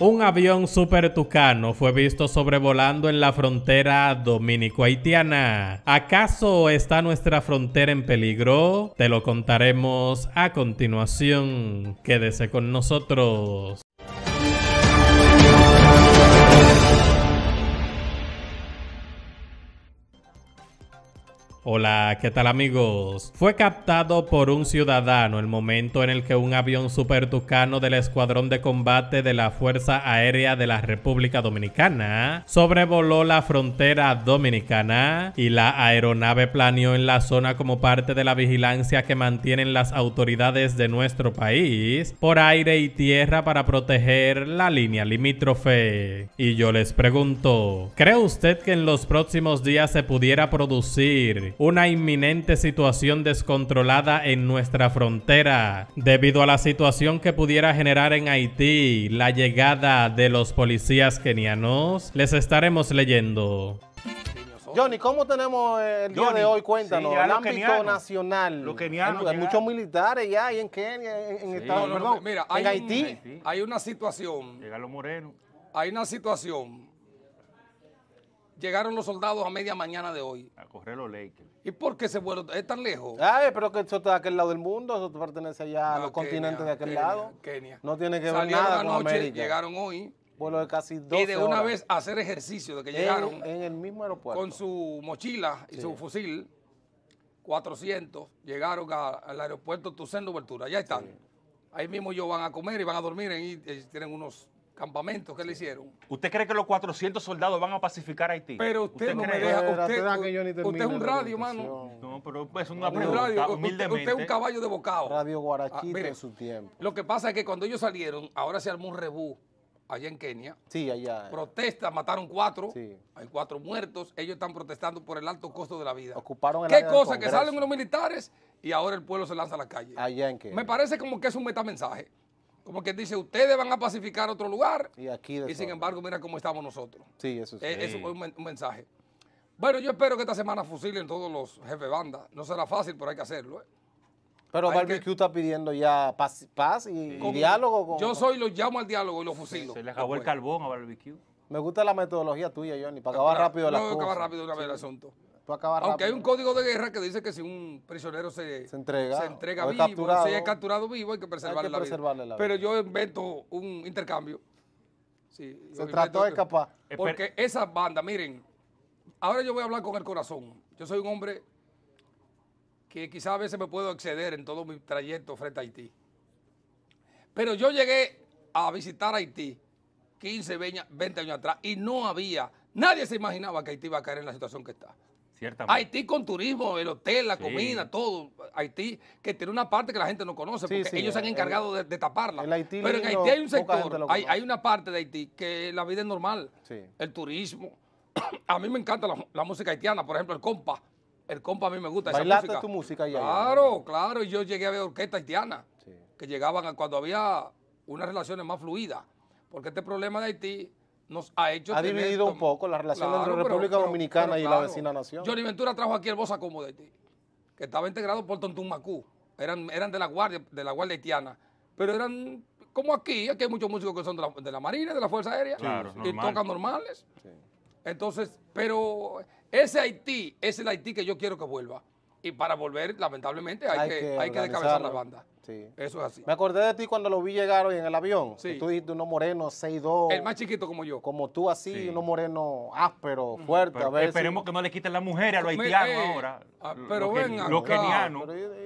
Un avión super tucano fue visto sobrevolando en la frontera dominico-haitiana. ¿Acaso está nuestra frontera en peligro? Te lo contaremos a continuación. Quédese con nosotros. Hola, ¿qué tal amigos? Fue captado por un ciudadano el momento en el que un avión supertucano del Escuadrón de Combate de la Fuerza Aérea de la República Dominicana sobrevoló la frontera dominicana y la aeronave planeó en la zona como parte de la vigilancia que mantienen las autoridades de nuestro país por aire y tierra para proteger la línea limítrofe. Y yo les pregunto, ¿cree usted que en los próximos días se pudiera producir una inminente situación descontrolada en nuestra frontera, debido a la situación que pudiera generar en Haití la llegada de los policías kenianos, les estaremos leyendo. Johnny, ¿cómo tenemos eh, el día de hoy? Cuéntanos, sí, el ámbito nacional. Los kenianos. Hay muchos militares ya ahí en Kenia, en, Estados Unidos. mira, en Haití. hay una situación. Llega los morenos. Hay una situación Llegaron los soldados a media mañana de hoy. A correr los Lakers. ¿Y por qué se vuelven ¿Es tan lejos? Ay, ah, eh, pero que eso está de aquel lado del mundo, eso pertenece allá a los continentes de aquel lado. No tiene que ver nada con América. Llegaron hoy. Vuelo de casi dos Y de una vez hacer ejercicio, de que llegaron. En el mismo aeropuerto. Con su mochila y su fusil, 400, llegaron al aeropuerto Tucendo Louvertura. Ya están. Ahí mismo ellos van a comer y van a dormir. Eh, tienen unos campamentos que le hicieron. ¿Usted cree que los 400 soldados van a pacificar Haití? Pero usted, no me deja. Usted, es un radio, mano. No, pero es una Usted es un caballo de bocado. Radio Guarachito ah, en su tiempo. Lo que pasa es que cuando ellos salieron, ahora se armó un rebú allá en Kenia. Sí, allá. Protesta, mataron cuatro. Sí. Hay cuatro muertos. Ellos están protestando por el alto costo de la vida. Ocuparon el ¿Qué cosa? que salen los militares y ahora el pueblo se lanza a la calle. Allá en Kenia. Me parece como que es un metamensaje. Como que dice, ustedes van a pacificar otro lugar. Y aquí Y sin embargo, mira cómo estamos nosotros. Sí, eso eh, sí. eso fue un, mensaje. Bueno, yo espero que esta semana fusilen todos los jefes de banda. No será fácil, pero hay que hacerlo. ¿eh? Pero Barbecue está pidiendo ya paz, y, diálogo. yo soy, los llamo al diálogo y los fusilo. Se le acabó el pues carbón a Barbecue. Me gusta la metodología tuya, Johnny, para acabar rápido la cosa. No, acabar rápido el asunto. Aunque hay un código de guerra que dice que si un prisionero se, entrega, vivo, si es capturado vivo, hay que preservarle, la, vida. Pero yo invento un intercambio. se trató de escapar. Eh, Porque esa banda, miren, ahora yo voy a hablar con el corazón. Yo soy un hombre que quizás a veces me puedo exceder en todo mi trayecto frente a Haití. Pero yo llegué a visitar Haití 15, 20 años atrás y no había, nadie se imaginaba que Haití iba a caer en la situación que está. Haití con turismo, el hotel, la comida, todo. Haití que tiene una parte que la gente no conoce porque ellos se han encargado de, taparla. Pero en Haití hay un sector, hay, una parte de Haití que la vida es normal. El turismo. a mí me encanta la, música haitiana, por ejemplo, el compa. El compa a mí me gusta esa música. tu música ya? Claro, claro. claro. Yo llegué a ver orquesta haitiana que llegaban cuando había unas relaciones más fluidas. Porque este problema de Haití nos ha hecho. Ha dividido un poco la relación entre República Dominicana y la vecina nación. Johnny Ventura trajo aquí el Bosa Como de que estaba integrado por Tontun Eran, eran de la guardia, de la guardia haitiana, pero eran como aquí, aquí hay muchos músicos que son de la, Marina, de la Fuerza Aérea, y tocan normales. Entonces, pero ese Haití es el Haití que yo quiero que vuelva. Y para volver, lamentablemente, hay, que, hay que la banda. Sí. Eso es así. Me acordé de ti cuando lo vi llegar hoy en el avión. Sí. tú dijiste uno moreno 6'2. El más chiquito como yo. Como tú así, unos uno moreno áspero, fuerte. a esperemos que no le quiten la mujer a los haitianos eh, ahora. Ah, pero los, ven acá. Los kenianos,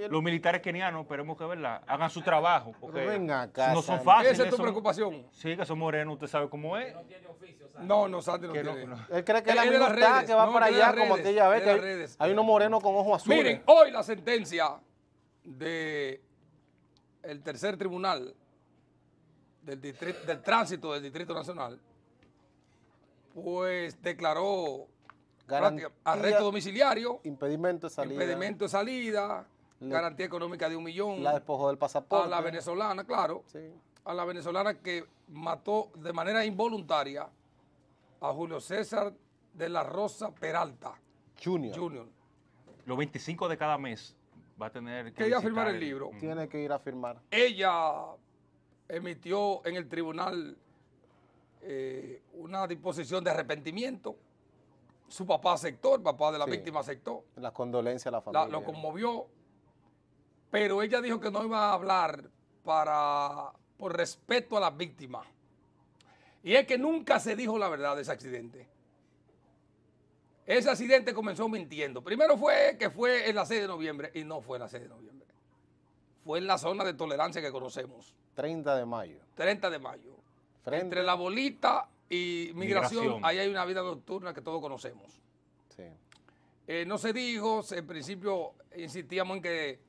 los militares kenianos, esperemos que verdad, hagan su trabajo. Porque acá, no son fáciles. Esa es tu preocupación. Sí, que son morenos, usted sabe cómo es. No tiene oficio, No, no, Santi no que Él cree que es la está, que va para allá como aquella vez hay unos morenos con ojos azules. Miren, hoy la sentencia de el tercer tribunal del, tránsito del Distrito Nacional, pues declaró arresto domiciliario, impedimento de salida, garantía económica de un millón, la despojo del pasaporte, a la venezolana, claro, a la venezolana que mató de manera involuntaria a Julio César de la Rosa Peralta Junior. Junior. Los 25 de cada mes va a tener que... ir a firmar el, libro. Mm. Tiene que ir a firmar. Ella emitió en el tribunal eh, una disposición de arrepentimiento. Su papá aceptó, el papá de la víctima aceptó. Las condolencias a la familia. lo conmovió, pero ella dijo que no iba a hablar para, por respeto a las víctimas. Y es que nunca se dijo la verdad de ese accidente. Ese accidente comenzó mintiendo. Primero fue que fue en la 6 de noviembre y no fue en la 6 de noviembre. Fue en la zona de tolerancia que conocemos. 30 de mayo. 30 de mayo. Entre la bolita y migración, ahí hay una vida nocturna que todos conocemos. Sí. Eh, no se dijo, en principio insistíamos en que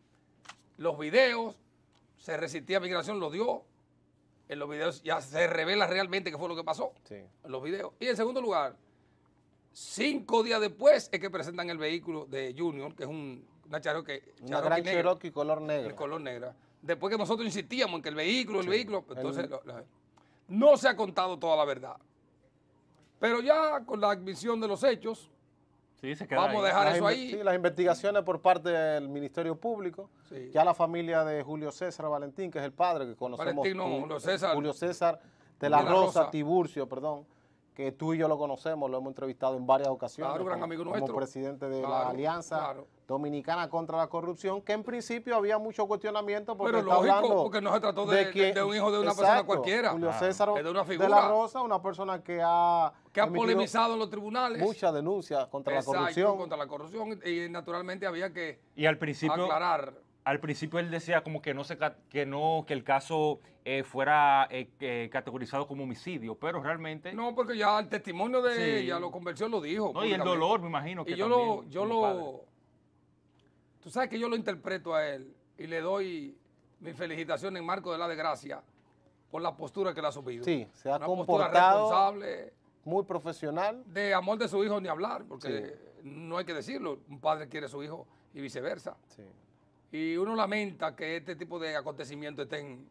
los videos, se resistía a migración, lo dio. En los videos ya se revela realmente qué fue lo que pasó. Sí. En los videos. Y en segundo lugar, Cinco días después es que presentan el vehículo de Junior, que es un, una Cherokee. Una gran Cherokee color negro. El color negro Después que nosotros insistíamos en que el vehículo, el vehículo, entonces no se ha contado toda la verdad. Pero ya con la admisión de los hechos, vamos a dejar eso ahí. Sí, las investigaciones por parte del Ministerio Público. Ya la familia de Julio César Valentín, que es el padre que conocemos. Julio César. Julio César de la, Rosa, Tiburcio, perdón que tú y yo lo conocemos, lo hemos entrevistado en varias ocasiones presidente de la Alianza Dominicana contra la Corrupción, que en principio había mucho cuestionamiento porque Pero lógico, porque no se trató de, un hijo de una persona cualquiera. Julio César de, una figura, de, la Rosa, una persona que ha... Que ha polemizado en los tribunales. Muchas denuncias contra la corrupción. contra la corrupción y naturalmente había que y al principio, aclarar al principio él decía como que no, se, que, no que el caso eh, fuera eh, categorizado como homicidio, pero realmente... No, porque ya el testimonio de ella lo conversó, lo dijo. No, y el dolor, me imagino. Que y yo lo... Yo lo tú sabes que yo lo interpreto a él y le doy mi felicitación en marco de la desgracia por la postura que le ha subido. Sí, se ha comportado responsable, muy profesional. De amor de su hijo ni hablar, porque no hay que decirlo, un padre quiere a su hijo y viceversa. Sí. Y uno lamenta que este tipo de acontecimientos estén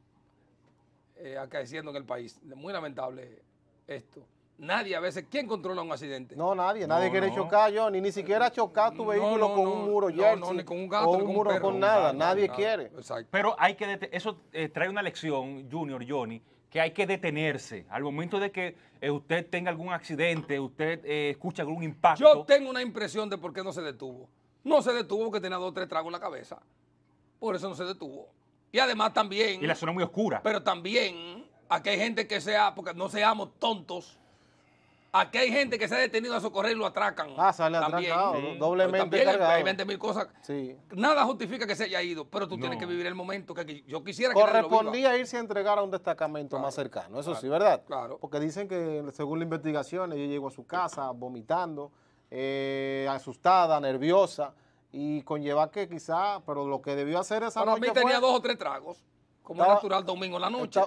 eh, acaeciendo en el país. Muy lamentable esto. Nadie a veces, ¿quién controla un accidente? No, nadie, nadie quiere chocar, yo, ni, ni siquiera eh, chocar tu vehículo con un muro, Johnny. no, ni con un gato, un, con muro, con nada, nadie quiere. Pero hay que, eso eh, trae una lección, Junior, Johnny, que hay que detenerse. Al momento de que eh, usted tenga algún accidente, usted escucha algún impacto. Yo tengo una impresión de por qué no se detuvo. No se detuvo porque tenía dos o tres tragos en la cabeza. Por eso no se detuvo. Y además también... Y la zona muy oscura. Pero también, aquí hay gente que sea, porque no seamos tontos, Aquí hay gente que se ha detenido a socorrer y lo atracan. Ah, sale atracado, doblemente Hay 20 mil cosas. Sí. Nada justifica que se haya ido, pero tú tienes que vivir el momento que yo quisiera que Correspondía irse a entregar a un destacamento más cercano, eso sí, ¿verdad? Claro. Porque dicen que, según la investigación, yo llegó a su casa vomitando, eh, asustada, nerviosa y conlleva que quizá, pero lo que debió hacer esa Bueno, a mí tenía dos o tres tragos. Como natural domingo en la noche.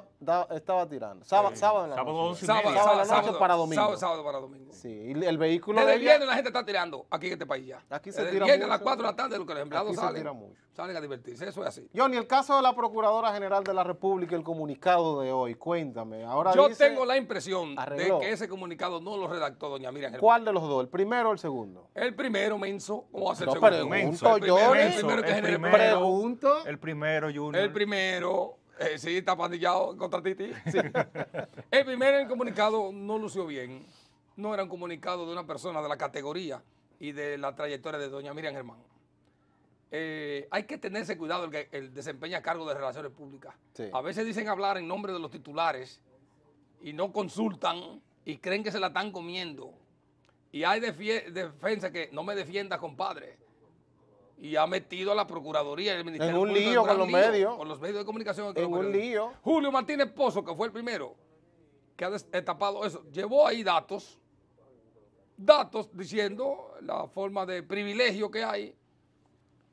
Estaba, tirando. Sábado, en la noche. Sábado, para domingo. Sábado, para domingo. Sí, y el vehículo viernes la gente está tirando aquí en este país ya. Aquí se a las 4 de la tarde, lo que los empleados Se tira mucho salen a divertirse. Eso es así. Johnny, el caso de la Procuradora General de la República, el comunicado de hoy, cuéntame. Ahora Yo tengo la impresión de que ese comunicado no lo redactó doña Miriam. Germán. ¿Cuál de los dos? ¿El primero o el segundo? El primero, Menso. no, el Pero ¿eh? el, primero, el primero, el pregunto. El primero, Junior. El primero. Eh, sí, está pandillado contra ti. el primero el comunicado no lució bien. No era un comunicado de una persona de la categoría y de la trayectoria de doña Miriam Germán. Eh, hay que tenerse cuidado el, que desempeña cargo de relaciones públicas. A veces dicen hablar en nombre de los titulares y no consultan y creen que se la están comiendo. Y hay defensa que no me defienda, compadre. Y ha metido a la Procuraduría y Ministerio en un lío con los medios. Con los medios de comunicación. En un lío. Julio Martínez Pozo, que fue el primero que ha destapado eso, llevó ahí datos, datos diciendo la forma de privilegio que hay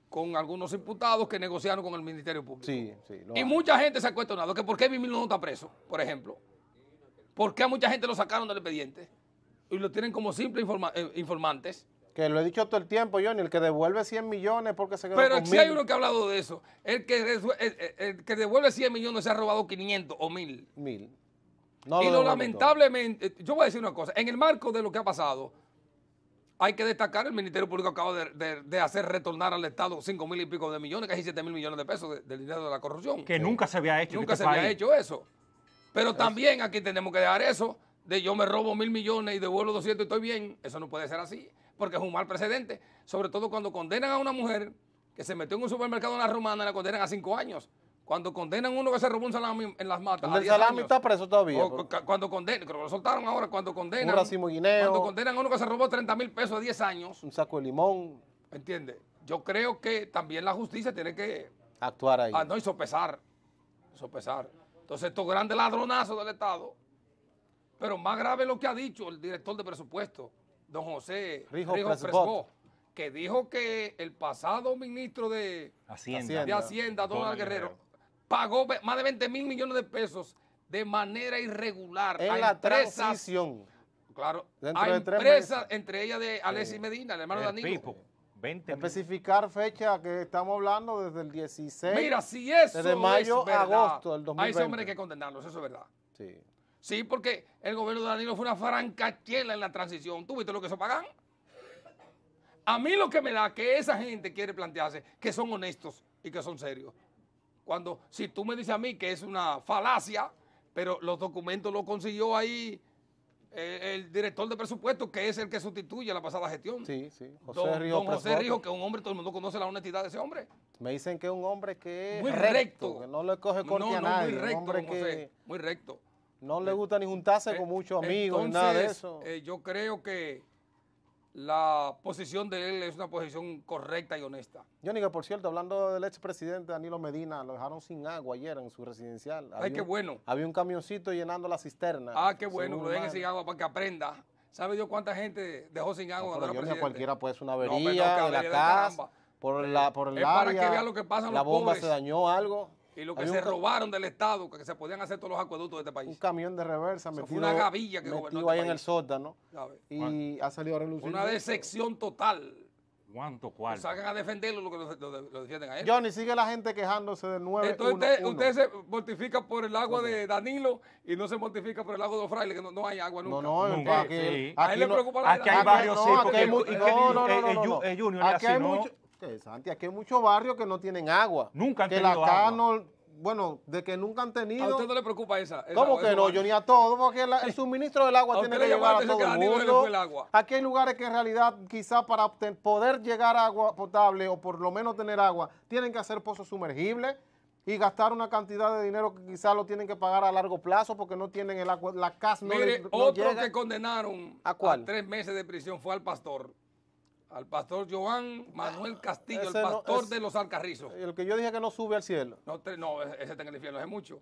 con algunos imputados que negociaron con el Ministerio Público. Y mucha gente se ha cuestionado que por qué Mimil no está preso, por ejemplo. ¿Por qué a mucha gente lo sacaron del expediente? Y lo tienen como simples eh, informantes. Que lo he dicho todo el tiempo, Johnny, el que devuelve 100 millones porque se quedó Pero si hay uno que ha hablado de eso. El que, el, que devuelve 100 millones se ha robado 500 o 1000. 1000. y lo lamentablemente, yo voy a decir una cosa, en el marco de lo que ha pasado hay que destacar, el Ministerio Público acaba de, hacer retornar al Estado cinco mil y pico de millones, casi 7 mil millones de pesos del de dinero de la corrupción. Que nunca se había hecho. Nunca este se había hecho eso. Pero también aquí tenemos que dejar eso de yo me robo mil millones y devuelvo 200 y estoy bien. Eso no puede ser así, porque es un mal precedente. Sobre todo cuando condenan a una mujer que se metió en un supermercado en la romana, la condenan a cinco años. Cuando condenan a uno que se robó un salami en las matas. El salami está preso todavía. Cuando condenan, creo que lo soltaron ahora, cuando condenan. Un racimo guineo. Cuando condenan a uno que se robó 30 mil pesos a 10 años. Un saco de limón. ¿Entiendes? Yo creo que también la justicia tiene que. Actuar ahí. Ah, no, y sopesar. Sopesar. Entonces, estos grandes ladronazos del Estado. Pero más grave lo que ha dicho el director de presupuesto, don José Rijo, Rijo que dijo que el pasado ministro de Hacienda, de Hacienda Donald Guerrero, pagó más de 20 mil millones de pesos de manera irregular en a la transición. Claro, Dentro a empresas, entre ellas de Alessi eh, Medina, el hermano eh, Danilo. Especificar fecha que estamos hablando desde el 16. Mira, si eso desde mayo a agosto del 2020. A ese hombre hay que condenarlos, eso es verdad. Sí. Sí, porque el gobierno de Danilo fue una francachela en la transición. ¿Tú viste lo que se pagan? A mí lo que me da que esa gente quiere plantearse que son honestos y que son serios. Cuando, si tú me dices a mí que es una falacia, pero los documentos los consiguió ahí eh, el director de presupuesto, que es el que sustituye la pasada gestión. Sí, sí. José don, José Rijo, que es un hombre, todo el mundo conoce la honestidad de ese hombre. Me dicen que es un hombre que es muy recto, que no le coge corte a nadie. muy recto, muy recto. No le eh, gusta ni juntarse con eh, muchos amigos, ni nada de eso. yo creo que la posición de él es una posición correcta y honesta. Johnny, por cierto, hablando del expresidente Danilo Medina, lo dejaron sin agua ayer en su residencial. Ay, qué bueno. Había un camioncito llenando la cisterna. Ah, qué bueno, lo dejen sin agua para que aprenda. ¿Sabe Dios cuánta gente dejó sin agua? No, pero Johnny, cualquiera puede una avería, no, la casa, por, eh, la, por el es para que vean lo que pasa la bomba se dañó algo. Y lo que se robaron del Estado, que se podían hacer todos los acueductos de este país. Un camión de reversa me parece. fue una gavilla que gobernó este ahí en el sótano. Y ha salido a relucir. Una decepción total. ¿Cuánto cuál? Salgan a defenderlo lo que lo, defienden a él. Johnny, sigue la gente quejándose de nuevo. Entonces usted, se mortifica por el agua de Danilo y no se mortifica por el agua de los que no, hay agua nunca. No, no, nunca. Aquí, a él aquí le preocupa no, Aquí hay varios no, porque, no, no, no, Junior, mucho, que Santi, aquí hay muchos barrios que no tienen agua. Nunca han que tenido la agua. Bueno, de que nunca han tenido. ¿A usted no le preocupa esa? ¿Cómo que no? Yo ni a todo, porque el, suministro del agua tiene que llegar a todo Aquí hay lugares que en realidad quizás para poder llegar a agua potable o por lo menos tener agua, tienen que hacer pozos sumergibles y gastar una cantidad de dinero que quizás lo tienen que pagar a largo plazo porque no tienen el agua, la casa no Mire, Mire, otro que condenaron a tres meses de prisión fue al pastor. Al pastor Joan Manuel ah, Castillo, el pastor de los Alcarrizos. El que yo dije que no sube al cielo. No, no e, ese está en el infierno, es mucho.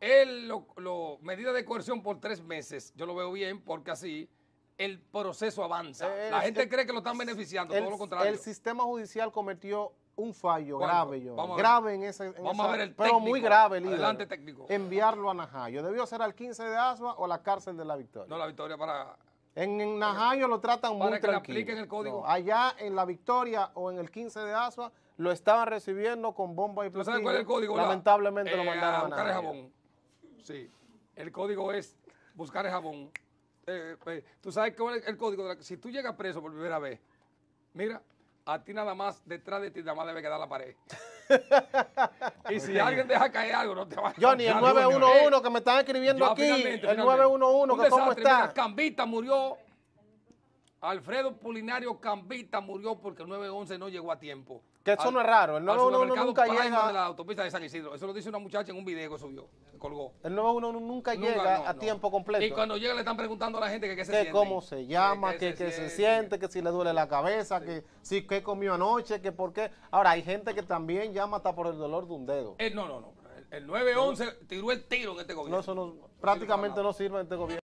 Él, lo, medida de coerción por tres meses, yo lo veo bien porque así el proceso avanza. Eh, la gente cree que lo están beneficiando, todo lo contrario. El sistema judicial cometió un fallo grave, yo. grave en ese. vamos a ver el técnico, Pero muy grave, líder. técnico. Enviarlo a Najayo. ¿Debió ser al 15 de Asma o la cárcel de la Victoria? No, la Victoria para en, Najayo lo tratan para que le apliquen el código. allá en La Victoria o en el 15 de Asua lo estaban recibiendo con bomba y ¿Tú ¿Sabes cuál es el código? Lamentablemente lo eh, mandaron a buscar el jabón. Sí. El código es buscar el jabón. Eh, eh, tú sabes cuál es el código. si tú llegas preso por primera vez, mira, a ti nada más detrás de ti nada más debe quedar la pared. y si alguien deja caer algo, no te va a Johnny, el 911 que me están escribiendo aquí. el 911, que cómo está. Cambita murió. Alfredo Pulinario Cambita murió porque el 911 no llegó a tiempo. Que eso no es raro. El 911 nunca llega. la autopista de Eso lo dice una muchacha en un video que subió. colgó. El 911 nunca, llega a tiempo completo. Y cuando llega le están preguntando a la gente que qué se que cómo se llama, que, qué se, siente, que si le duele la cabeza, que si qué comió anoche, que por qué. Ahora, hay gente que también llama hasta por el dolor de un dedo. no, no, no. El, 911 tiró el tiro en este gobierno. No, eso prácticamente no sirve en este gobierno.